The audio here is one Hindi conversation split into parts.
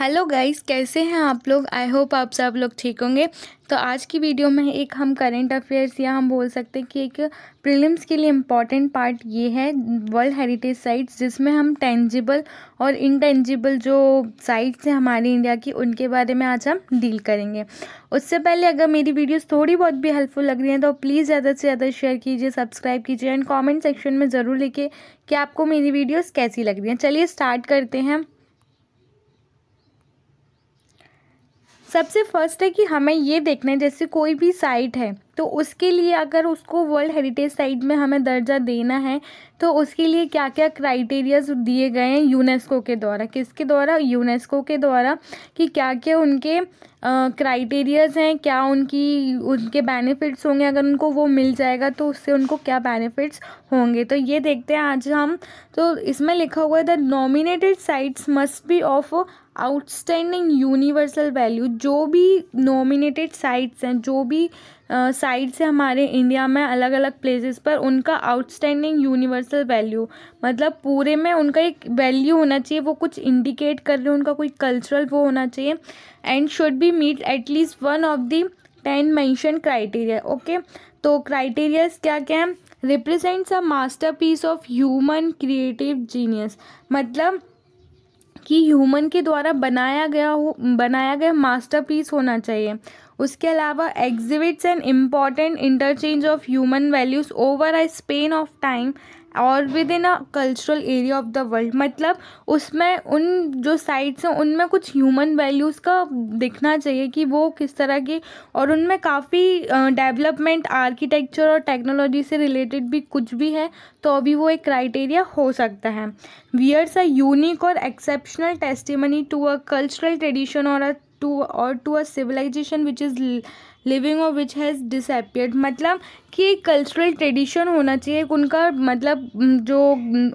हेलो गाइस कैसे हैं आप लोग आई होप आप सब लोग ठीक होंगे तो आज की वीडियो में एक हम करेंट अफेयर्स या हम बोल सकते हैं कि एक प्रीलिम्स के लिए इम्पॉर्टेंट पार्ट ये है वर्ल्ड हेरिटेज साइट्स जिसमें हम टेंजिबल और इनटेंजिबल जो साइट्स हैं हमारी इंडिया की उनके बारे में आज हम डील करेंगे उससे पहले अगर मेरी वीडियोज़ थोड़ी बहुत भी हेल्पफुल लग रही हैं तो प्लीज़ ज़्यादा से ज़्यादा शेयर कीजिए सब्सक्राइब कीजिए एंड कॉमेंट सेक्शन में ज़रूर लिखे कि आपको मेरी वीडियोज़ कैसी लग रही हैं चलिए स्टार्ट करते हैं सबसे फर्स्ट है कि हमें ये देखना है जैसे कोई भी साइट है तो उसके लिए अगर उसको वर्ल्ड हेरिटेज साइट में हमें दर्जा देना है तो उसके लिए क्या क्या क्राइटेरियाज दिए गए हैं यूनेस्को के द्वारा किसके द्वारा यूनेस्को के द्वारा कि क्या क्या उनके क्राइटेरियाज हैं क्या उनकी उनके बेनिफिट्स होंगे अगर उनको वो मिल जाएगा तो उससे उनको क्या बेनिफिट्स होंगे तो ये देखते हैं आज हम तो इसमें लिखा हुआ है the nominated sites must be of outstanding universal value जो भी नॉमिनेटेड साइट्स हैं जो भी साइट्स हैं हमारे इंडिया में अलग अलग प्लेसेस पर उनका आउटस्टैंडिंग यूनिवर्सल वैल्यू मतलब पूरे में उनका एक वैल्यू होना चाहिए वो कुछ इंडिकेट कर रहे हैं उनका कोई कल्चरल वो होना चाहिए and should be meet at least one of the ten mentioned criteria okay तो क्राइटेरियाज क्या क्या हैं represents a master piece of human creative genius मतलब कि ह्यूमन के द्वारा बनाया गया हो बनाया गया मास्टरपीस होना चाहिए उसके अलावा exhibits and important interchange of human values over a span of time और within a cultural area of the world मतलब उसमें उन जो साइट्स हैं उनमें कुछ ह्यूमन वैल्यूज़ का दिखना चाहिए कि वो किस तरह की और उनमें काफ़ी डेवलपमेंट आर्किटेक्चर और टेक्नोलॉजी से रिलेटेड भी कुछ भी है तो अभी वो एक क्राइटेरिया हो सकता है वियर्स अ यूनिक और exceptional testimony to a cultural tradition और अ टू और to a civilization which is living और विच हैज़ डिसपियर्ड मतलब कि एक कल्चरल ट्रेडिशन होना चाहिए उनका मतलब जो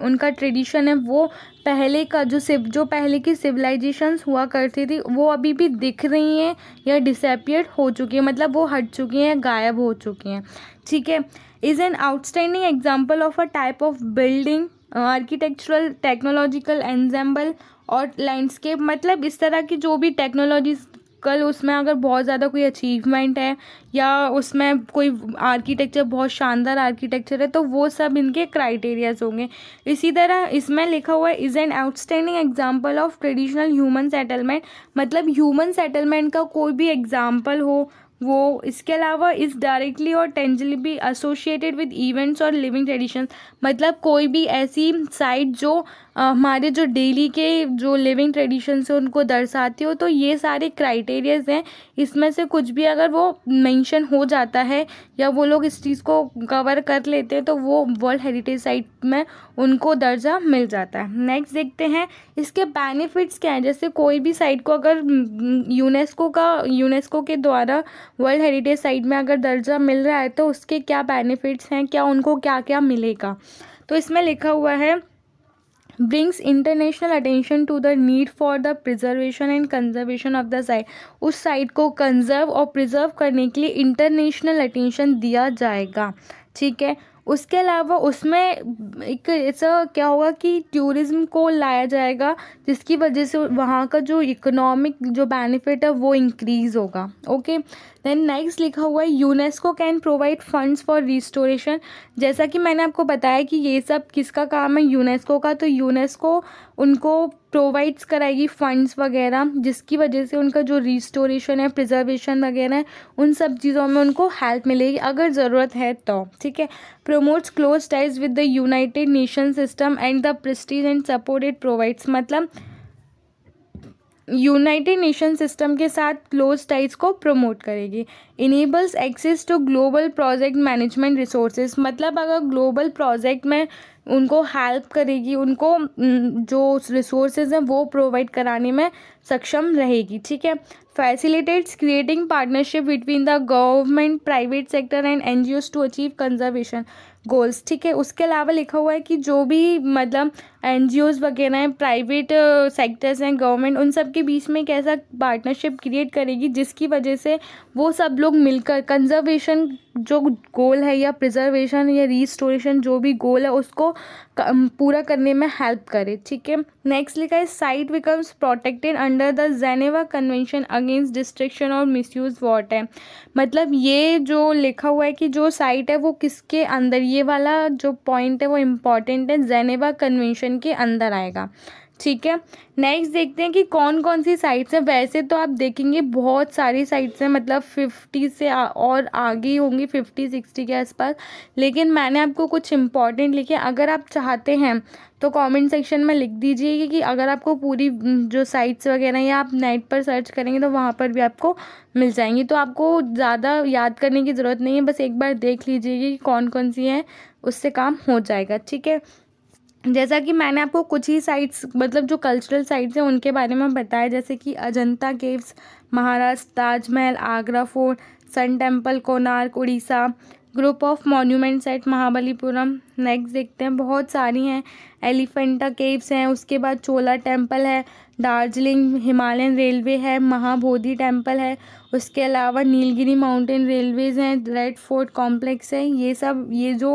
उनका ट्रेडिशन है वो पहले का जो सिव जो पहले की सिविलाइजेशंस हुआ करती थी वो अभी भी दिख रही हैं या डिसपियड हो चुकी हैं मतलब वो हट चुकी हैं गायब हो चुकी हैं ठीक है is an outstanding example of a type of building architectural technological example और लैंडस्केप मतलब इस तरह की जो भी टेक्नोलॉजी कल उसमें अगर बहुत ज़्यादा कोई अचीवमेंट है या उसमें कोई आर्किटेक्चर बहुत शानदार आर्किटेक्चर है तो वो सब इनके क्राइटेरियाज होंगे इसी तरह इसमें लिखा हुआ है is an outstanding example of traditional human settlement मतलब ह्यूमन सेटलमेंट का कोई भी एग्जाम्पल हो वो इसके अलावा इस डायरेक्टली और टेंजली भी एसोशिएटेड विद इवेंट्स और लिविंग ट्रेडिशंस मतलब कोई भी ऐसी साइट जो हमारे जो डेली के जो लिविंग ट्रेडिशंस हैं उनको दर्शाती हो तो ये सारे क्राइटेरियाज हैं इसमें से कुछ भी अगर वो मेंशन हो जाता है या वो लोग इस चीज़ को कवर कर लेते हैं तो वो वर्ल्ड हेरिटेज साइट में उनको दर्जा मिल जाता है नेक्स्ट देखते हैं इसके बेनिफिट्स क्या हैं जैसे कोई भी साइट को अगर यूनेस्को का यूनेस्को के द्वारा वर्ल्ड हेरिटेज साइट में अगर दर्जा मिल रहा है तो उसके क्या बेनिफिट्स हैं क्या उनको क्या क्या मिलेगा तो इसमें लिखा हुआ है brings international attention to the need for the preservation and conservation of the site उस साइट को कंजर्व और प्रिजर्व करने के लिए इंटरनेशनल अटेंशन दिया जाएगा ठीक है उसके अलावा उसमें एक ऐसा क्या होगा कि टूरिज़्म को लाया जाएगा जिसकी वजह से वहाँ का जो इकोनॉमिक जो बेनिफिट है वो इंक्रीज़ होगा ओके देन नेक्स्ट लिखा हुआ है UNESCO can provide funds for restoration जैसा कि मैंने आपको बताया कि ये सब किसका काम है यूनेस्को का तो यूनेस्को उनको प्रोवाइड्स कराएगी फंड्स वगैरह जिसकी वजह से उनका जो रिस्टोरेशन है प्रिजर्वेशन वगैरह है उन सब चीज़ों में उनको हेल्प मिलेगी अगर ज़रूरत है तो ठीक है promotes close ties with the United Nation system and the prestige and support it provides मतलब यूनाइटेड नेशन सिस्टम के साथ क्लोज टाइज को प्रमोट करेगी enables access to global project management resources मतलब अगर ग्लोबल प्रोजेक्ट में उनको हेल्प करेगी उनको जो रिसोर्सेज हैं वो प्रोवाइड कराने में सक्षम रहेगी ठीक है facilitates creating partnership between the government private sector and an to achieve conservation goals ठीक है उसके अलावा लिखा हुआ है कि जो भी मतलब एन वगैरह हैं प्राइवेट सेक्टर्स हैं गवर्नमेंट उन सब के बीच में एक ऐसा पार्टनरशिप क्रिएट करेगी जिसकी वजह से वो सब लोग मिलकर कंजर्वेशन जो गोल है या प्रिजर्वेशन या रिस्टोरेशन जो भी गोल है उसको पूरा करने में हेल्प करे ठीक है नेक्स्ट लिखा है site becomes protected under the Geneva convention against destruction और मिसयूज वॉट है मतलब ये जो लिखा हुआ है कि जो साइट है वो किसके अंदर ये वाला जो पॉइंट है वो इम्पॉर्टेंट है जेनेवा कन्वेंशन क्वेश्चन के अंदर आएगा ठीक है नेक्स्ट देखते हैं कि कौन कौन सी साइट्स हैं वैसे तो आप देखेंगे बहुत सारी साइट्स हैं मतलब फिफ्टी से आ, और आगे होंगी फिफ्टी सिक्सटी के आसपास लेकिन मैंने आपको कुछ इंपॉर्टेंट लिखे अगर आप चाहते हैं तो कमेंट सेक्शन में लिख दीजिए कि अगर आपको पूरी जो साइट्स वगैरह या आप नेट पर सर्च करेंगे तो वहाँ पर भी आपको मिल जाएंगी तो आपको ज़्यादा याद करने की ज़रूरत नहीं है बस एक बार देख लीजिए कि कौन कौन सी हैं उससे काम हो जाएगा ठीक है जैसा कि मैंने आपको कुछ ही साइट्स मतलब जो कल्चरल साइट्स हैं उनके बारे में बताया जैसे कि Ajanta caves Maharashtra Taj Mahal Agra fort sun temple Konark Orissa group of monuments at Mahabalipuram next देखते हैं बहुत सारी हैं एलिफेंटा केव्स हैं उसके बाद चोला टेम्पल है दार्जिलिंग हिमालयन रेलवे है महाबोधि टेम्पल है उसके अलावा नीलगिरी माउंटेन रेलवेज़ हैं रेड फोर्ट कॉम्प्लेक्स है ये सब ये जो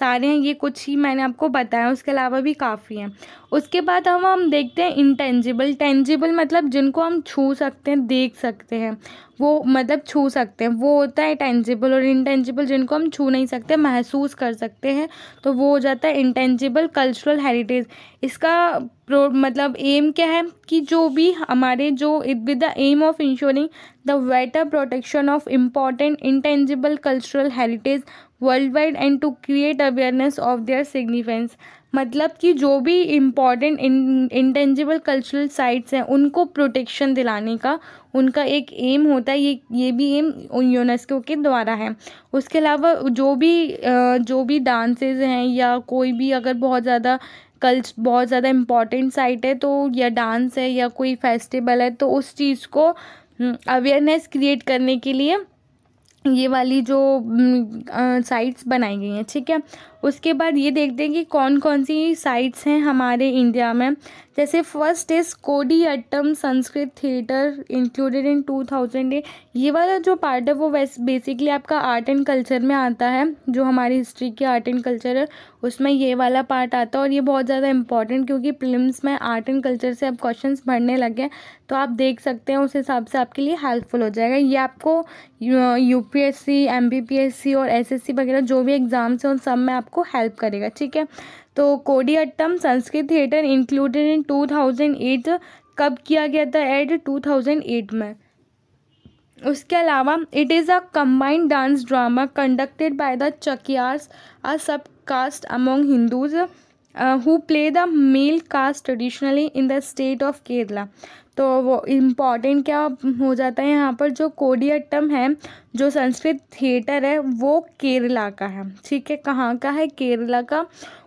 सारे हैं ये कुछ ही मैंने आपको बताया उसके अलावा भी काफ़ी हैं उसके बाद हम हम देखते हैं इंटेंजिबल टेंजिबल मतलब जिनको हम छू सकते हैं देख सकते हैं वो मतलब छू सकते हैं वो होता है टेंजिबल और इंटेंजिबल जिनको हम छू नहीं सकते महसूस कर सकते हैं तो तो वो हो जाता है इंटेंजिबल कल्चरल हेरिटेज इसका प्रो मतलब एम क्या है कि जो भी हमारे जो it with the aim of ensuring the better protection of important intangible cultural heritage world wide and to create awareness of their significance मतलब कि जो भी इम्पॉर्टेंट इंटेंजिबल कल्चरल साइट्स हैं उनको प्रोटेक्शन दिलाने का उनका एक एम होता है ये ये भी एम यूनेस्को के द्वारा है उसके अलावा जो भी जो भी डांसेस हैं या कोई भी अगर बहुत ज़्यादा कल बहुत ज़्यादा इम्पॉर्टेंट साइट है तो या डांस है या कोई फेस्टिवल है तो उस चीज़ को अवेयरनेस हम्म, क्रिएट करने के लिए ये वाली जो साइट्स हम्म, बनाई गई हैं ठीक है उसके बाद ये देखते हैं कि कौन कौन सी साइट्स हैं हमारे इंडिया में जैसे first is Koodiyattam Sanskrit theatre included in two thousand ए ये वाला जो पार्ट है वो वैसे बेसिकली आपका आर्ट एंड कल्चर में आता है जो हमारी हिस्ट्री की आर्ट एंड कल्चर है उसमें ये वाला पार्ट आता है और ये बहुत ज़्यादा इंपॉर्टेंट क्योंकि फिल्म्स में आर्ट एंड कल्चर से अब क्वेश्चन भरने लगे हैं तो आप देख सकते हैं उस हिसाब से आपके लिए हेल्पफुल हो जाएगा ये आपको U P S C M B P S C और एस एस सी वगैरह जो भी एग्ज़ाम्स हैं उन सब में आपको हेल्प करेगा ठीक है तो Koodiyattam Sanskrit theatre included in 2008 कब किया गया था एट 2008 में उसके अलावा it is a combined dance drama conducted by the Chakyars a sub caste among Hindus who play the male cast traditionally in the state of Kerala तो वो इम्पॉर्टेंट क्या हो जाता है यहाँ पर जो कोडियट्टम है जो संस्कृत थिएटर है वो केरला का है ठीक है कहाँ का है केरला का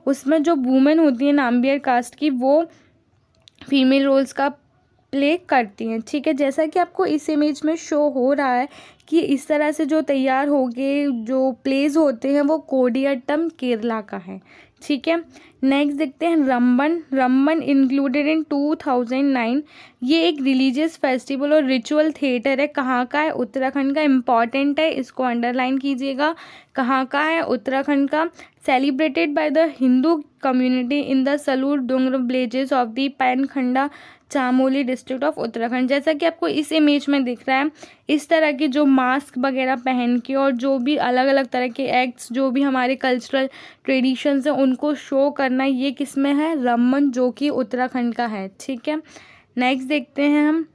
उसमें जो वूमेन होती है नाम्बियर कास्ट की वो फीमेल रोल्स का प्ले करती हैं ठीक है जैसा कि आपको इस इमेज में शो हो रहा है कि इस तरह से जो तैयार हो गए जो प्लेज होते हैं वो कोडियटम केरला का है ठीक है नेक्स्ट देखते हैं रमबन रमबन इंक्लूडेड इन 2009 ये एक रिलीजियस फेस्टिवल और रिचुअल थिएटर है कहाँ का है उत्तराखंड का इम्पॉर्टेंट है इसको अंडरलाइन कीजिएगा कहाँ का है उत्तराखंड का celebrated by the Hindu community in the Saloor Dungra villages of the Painkhanda Chamoli district of Uttarakhand जैसा कि आपको इस इमेज में दिख रहा है इस तरह के जो मास्क वगैरह पहन के और जो भी अलग अलग तरह के एक्ट्स जो भी हमारे कल्चरल ट्रेडिशंस हैं उनको शो करना ये किस में है रमन जो कि उत्तराखंड का है ठीक है नेक्स्ट देखते हैं हम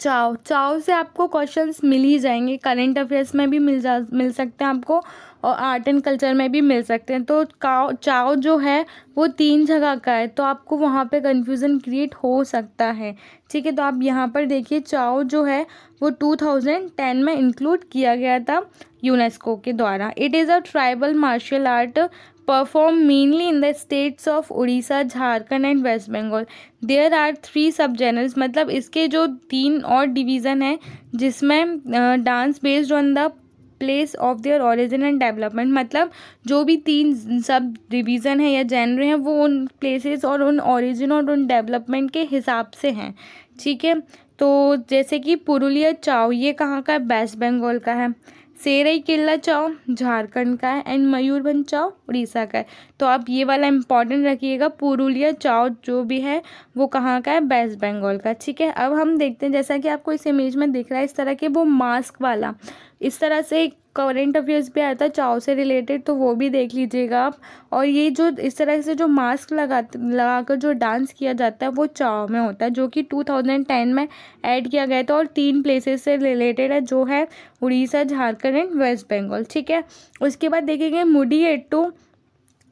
चाव चाव से आपको क्वेश्चंस मिल ही जाएंगे करेंट अफेयर्स में भी मिल जा मिल सकते हैं आपको और आर्ट एंड कल्चर में भी मिल सकते हैं तो काओ चाओ जो है वो तीन जगह का है तो आपको वहाँ पे कन्फ्यूज़न क्रिएट हो सकता है ठीक है तो आप यहाँ पर देखिए चाओ जो है वो 2010 में इंक्लूड किया गया था यूनेस्को के द्वारा it is a tribal martial art perform mainly in the states of Orissa Jharkhand and West Bengal there are three sub genres मतलब इसके जो तीन और डिवीज़न हैं जिसमें dance based on the place of their origin and development मतलब जो भी तीन सब डिवीज़न है या जैनरे हैं वो उन प्लेसेस और उन ऑरिजिन और उन डेवलपमेंट के हिसाब से हैं ठीक है तो जैसे कि पुरुलिया चाव ये कहाँ का है वेस्ट बंगाल का है सेरई किला चाव झारखंड का है एंड मयूरभंज चाव उड़ीसा का है तो आप ये वाला इम्पोर्टेंट रखिएगा पुरुलिया चाव जो भी है वो कहाँ का है वेस्ट बंगाल का ठीक है अब हम देखते हैं जैसा कि आपको इस इमेज में दिख रहा है इस तरह के वो मास्क वाला इस तरह से एक करेंट अफेयर्स भी आया था चाव से रिलेटेड तो वो भी देख लीजिएगा आप और ये जो इस तरह से जो मास्क लगा लगाकर जो डांस किया जाता है वो चाव में होता है जो कि 2010 में ऐड किया गया था और तीन प्लेसेस से रिलेटेड है जो है उड़ीसा झारखंड एंड वेस्ट बंगाल ठीक है उसके बाद देखेंगे मुडी एट्टू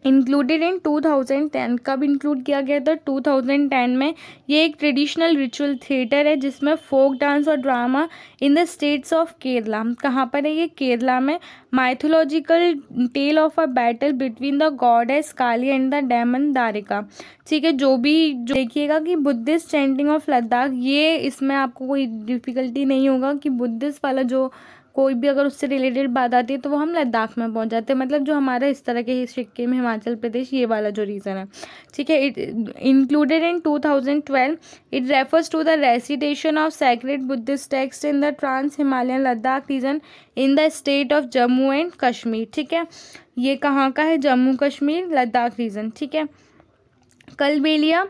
इंक्लूडेड इन 2010 कब इंक्लूड किया गया था 2010 में ये एक ट्रेडिशनल रिचुअल थिएटर है जिसमें फोक डांस और drama in the states of Kerala कहाँ पर है ये केरला में mythological tale of a battle between the goddess Kali and the demon Darika ठीक है जो भी जो देखिएगा कि बुद्धिस्ट चैंटिंग ऑफ लद्दाख ये इसमें आपको कोई डिफ़िकल्टी नहीं होगा कि बुद्धिस्ट वाला जो कोई भी अगर उससे रिलेटेड बात आती है तो वो हम लद्दाख में पहुंच जाते हैं मतलब जो हमारा इस तरह के सिक्किम हिमाचल प्रदेश ये वाला जो रीज़न है ठीक है it included in two thousand twelve it refers to the recitation of sacred Buddhist text in the trans Himalayan Ladakh region in the state of Jammu and Kashmir ठीक है ये कहाँ का है जम्मू कश्मीर लद्दाख रीजन ठीक है Kalbelia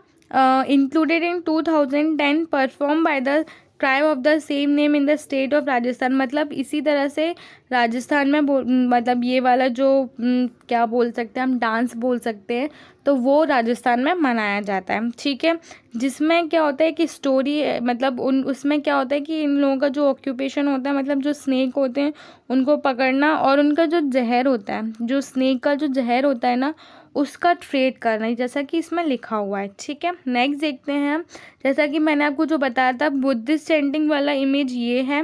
included in two thousand ten perform by the tribe of the same name in the state of Rajasthan मतलब इसी तरह से राजस्थान में मतलब ये वाला जो क्या बोल सकते हैं हम डांस बोल सकते हैं तो वो राजस्थान में मनाया जाता है ठीक है जिसमें क्या होता है कि स्टोरी मतलब उन उसमें क्या होता है कि इन लोगों का जो ऑक्यूपेशन होता है मतलब जो स्नेक होते हैं उनको पकड़ना और उनका जो जहर होता है जो स्नेक का जो जहर होता है ना उसका ट्रेड करना है जैसा कि इसमें लिखा हुआ है ठीक है नेक्स्ट देखते हैं हम जैसा कि मैंने आपको जो बताया था बुद्धिस्ट चेंटिंग वाला इमेज ये है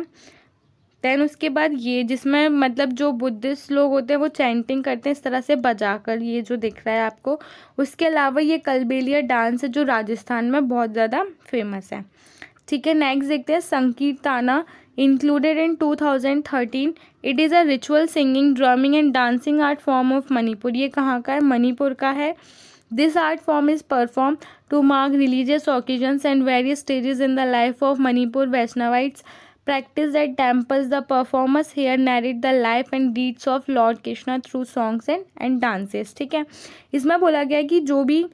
देन उसके बाद ये जिसमें मतलब जो बुद्धिस्ट लोग होते हैं वो चैंटिंग करते हैं इस तरह से बजा कर ये जो दिख रहा है आपको उसके अलावा ये कलबेलिया डांस है जो राजस्थान में बहुत ज़्यादा फेमस है ठीक है नेक्स्ट देखते हैं Sankirtana included in 2013 it is a ritual singing drumming and dancing art form of Manipur ये कहाँ का है मणिपुर का है this art form is perform to mark religious occasions and various stages in the life of Manipur Vaishnavites practice at temples the performers here narrate the life and deeds of lord Krishna through songs and and dances ठीक है इसमें बोला गया है कि जो भी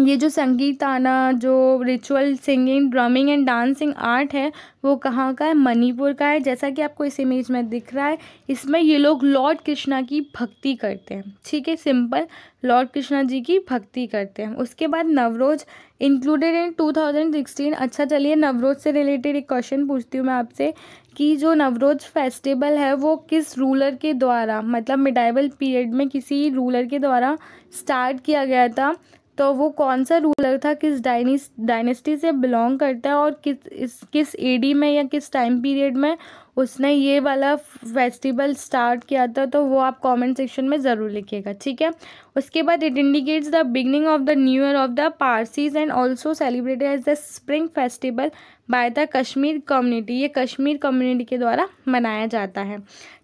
ये जो संगीत आना जो ritual singing drumming and dancing art है वो कहाँ का है मणिपुर का है जैसा कि आपको इस इमेज में दिख रहा है इसमें ये लोग लॉर्ड कृष्णा की भक्ति करते हैं ठीक है सिंपल लॉर्ड कृष्णा जी की भक्ति करते हैं उसके बाद नवरोज इंक्लूडेड इन 2016 अच्छा चलिए नवरोज से रिलेटेड एक क्वेश्चन पूछती हूँ मैं आपसे कि जो नवरोज फेस्टिवल है वो किस रूलर के द्वारा मतलब मिडाइवल पीरियड में किसी रूलर के द्वारा स्टार्ट किया गया था तो वो कौन सा रूलर था किस डाइनिस डायनेस्टी से बिलोंग करता है और किस इस किस एडी में या किस टाइम पीरियड में उसने ये वाला फेस्टिवल स्टार्ट किया था तो वो आप कमेंट सेक्शन में ज़रूर लिखिएगा ठीक है उसके बाद it indicates the beginning of the new year of the Parsis and also celebrated as the spring festival by the Kashmir community ये कश्मीर कम्युनिटी के द्वारा मनाया जाता है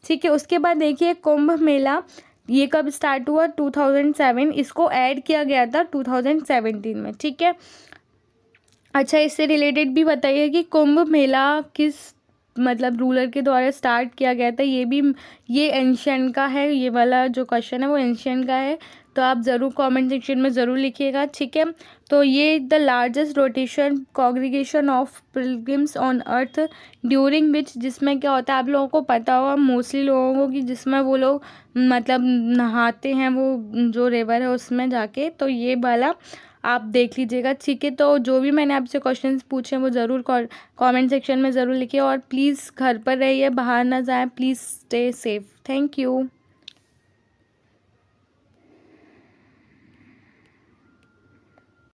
ठीक है उसके बाद देखिए कुंभ मेला ये कब स्टार्ट हुआ 2007 इसको ऐड किया गया था 2017 में ठीक है अच्छा इससे रिलेटेड भी बताइए कि कुंभ मेला किस मतलब रूलर के द्वारा स्टार्ट किया गया था ये भी ये एंशियन का है ये वाला जो क्वेश्चन है वो एंशियन का है तो आप ज़रूर कमेंट सेक्शन में ज़रूर लिखिएगा ठीक है तो ये the largest rotation congregation of pilgrims on earth during which जिसमें क्या होता है आप लोगों को पता होगा मोस्टली लोगों को कि जिसमें वो लोग मतलब नहाते हैं वो जो रिवर है उसमें जाके तो ये वाला आप देख लीजिएगा ठीक है तो जो भी मैंने आपसे क्वेश्चन पूछे हैं वो ज़रूर कमेंट सेक्शन में ज़रूर लिखिए और प्लीज़ घर पर रहिए बाहर ना जाए please stay safe thank you